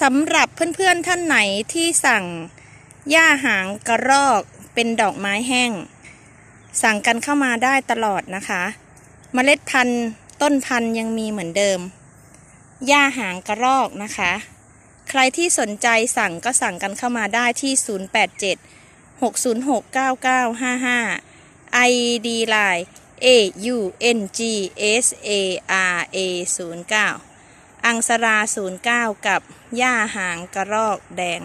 สำหรับเพื่อนๆท่านไหนที่สั่งหญ้าหางกระรอกเป็นดอกไม้แห้ง สั่งกันเข้ามาได้ตลอดนะคะมเมล็ดพันธุ์ต้นพันธุ์ยังมีเหมือนเดิมหญ้าหางกระรอกนะคะ ใครที่สนใจสั่งก็สั่งกันเข้ามาได้ที่ 087 606 9955 ID Line A U N G S A R A 09อังสรา 09 กับหญ้าหางกระรอกแดง